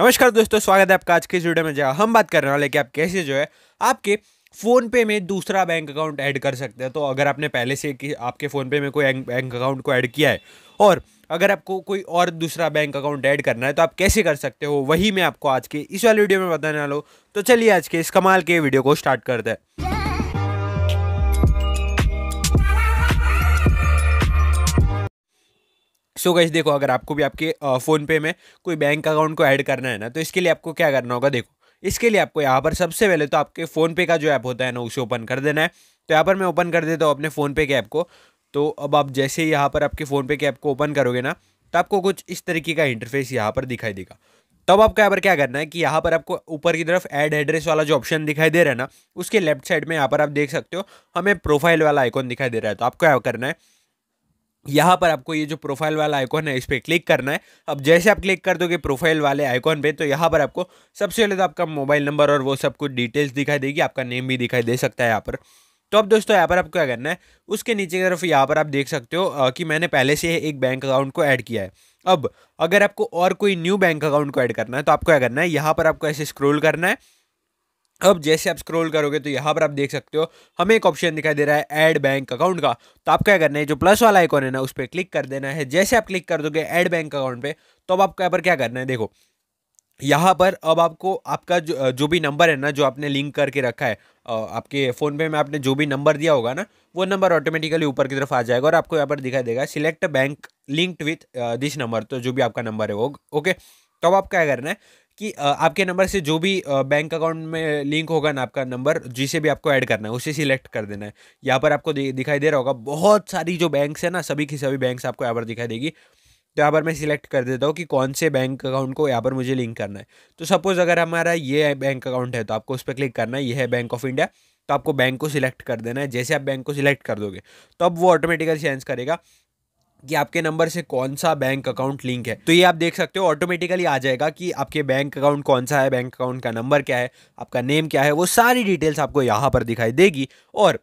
नमस्कार दोस्तों स्वागत है आपका आज के इस वीडियो में जहाँ हम बात कर रहे हैं कि आप कैसे जो है आपके फ़ोन पे में दूसरा बैंक अकाउंट ऐड कर सकते हैं तो अगर आपने पहले से कि आपके फ़ोन पे में कोई बैंक अकाउंट को ऐड किया है और अगर आपको कोई और दूसरा बैंक अकाउंट ऐड करना है तो आप कैसे कर सकते हो वही मैं आपको आज के इस वाले वीडियो में बताने वाला हूँ तो चलिए आज के इस कमाल के वीडियो को स्टार्ट करते हैं सो so देखो अगर आपको भी आपके फ़ोनपे में कोई बैंक अकाउंट को ऐड करना है ना तो इसके लिए आपको क्या करना होगा देखो इसके लिए आपको यहाँ पर सबसे पहले तो आपके फ़ोनपे का जो ऐप होता है ना उसे ओपन कर देना है तो यहाँ पर मैं ओपन कर देता हूँ अपने फ़ोनपे के ऐप को तो अब आप जैसे ही यहाँ पर आपके फ़ोनपे के ऐप को ओपन करोगे ना तो आपको कुछ इस तरीके का इंटरफेस यहाँ पर दिखाई देगा तब आपको यहाँ पर क्या करना है कि यहाँ पर आपको ऊपर की तरफ ऐड एड्रेस वाला जो ऑप्शन दिखाई दे रहा है ना उसके लेफ्ट साइड में यहाँ पर आप देख सकते हो हमें प्रोफाइल वाला आइकॉन दिखाई दे रहा है तो आपको क्या करना है यहाँ पर आपको ये जो प्रोफाइल वाला आइकॉन है इस पर क्लिक करना है अब जैसे आप क्लिक कर दोगे प्रोफाइल वाले आइकॉन पे तो यहाँ पर आपको सबसे पहले तो आपका मोबाइल नंबर और वो सब कुछ डिटेल्स दिखाई देगी आपका नेम भी दिखाई दे सकता है यहाँ पर तो अब दोस्तों यहाँ पर आपको क्या करना है उसके नीचे की तरफ यहाँ पर आप देख सकते हो कि मैंने पहले से एक बैंक अकाउंट को ऐड किया है अब अगर आपको और कोई न्यू बैंक अकाउंट को ऐड करना है तो आपको क्या करना है यहाँ पर आपको ऐसे स्क्रोल करना है अब जैसे आप स्क्रॉल करोगे तो यहाँ पर आप देख सकते हो हमें एक ऑप्शन दिखाई दे रहा है ऐड बैंक अकाउंट का तो आप क्या करना है जो प्लस वाला आइकॉन है ना उस पर क्लिक कर देना है जैसे आप क्लिक कर दोगे ऐड बैंक अकाउंट पे तो अब आपको यहाँ पर क्या करना है देखो यहाँ पर अब आपको आपका जो जो भी नंबर है ना जो आपने लिंक करके रखा है आपके फ़ोन पे में आपने जो भी नंबर दिया होगा ना वो नंबर ऑटोमेटिकली ऊपर की तरफ आ जाएगा और आपको यहाँ पर दिखाई देगा select bank linked with this number तो जो भी आपका नंबर है वो ओके तो अब आप क्या करना है कि आपके नंबर से जो भी बैंक अकाउंट में लिंक होगा ना आपका नंबर जिसे भी आपको ऐड करना है उसे सिलेक्ट कर देना है यहाँ पर आपको दिखाई दे रहा होगा बहुत सारी जो बैंक्स है ना सभी की सभी बैंक्स आपको यहाँ पर दिखाई देगी तो यहाँ पर मैं सिलेक्ट कर देता हूँ कि कौन से बैंक अकाउंट को यहाँ पर मुझे लिंक करना है तो सपोज़ अगर हमारा ये बैंक अकाउंट है तो आपको उस पर क्लिक करना है ये है बैंक ऑफ इंडिया तो आपको बैंक को सिलेक्ट कर देना है जैसे आप बैंक को सिलेक्ट कर दोगे तो अब वो ऑटोमेटिकली चेंज करेगा कि आपके नंबर से कौन सा बैंक अकाउंट लिंक है तो ये आप देख सकते हो ऑटोमेटिकली आ जाएगा कि आपके बैंक अकाउंट कौन सा है बैंक अकाउंट का नंबर क्या है आपका नेम क्या है वो सारी डिटेल्स आपको यहाँ पर दिखाई देगी और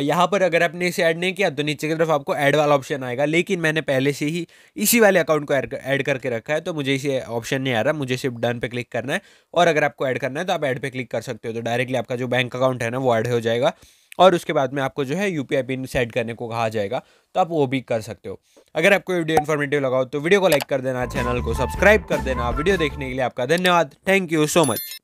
यहाँ पर अगर आपने इसे ऐड नहीं किया तो नीचे की तरफ आपको ऐड वाला ऑप्शन आएगा लेकिन मैंने पहले से ही इसी वाले अकाउंट को ऐड करके रखा है तो मुझे इसे ऑप्शन नहीं आ रहा मुझे सिर्फ डन पे क्लिक करना है और अगर आपको ऐड करना है तो आप ऐड पे क्लिक कर सकते हो तो डायरेक्टली आपका जो बैंक अकाउंट है ना वो ऐड हो जाएगा और उसके बाद में आपको जो है यू पिन सेट करने को कहा जाएगा तो आप वो भी कर सकते हो अगर आपको वीडियो इन्फॉर्मेटिव लगाओ तो वीडियो को लाइक कर देना चैनल को सब्सक्राइब कर देना वीडियो देखने के लिए आपका धन्यवाद थैंक यू सो मच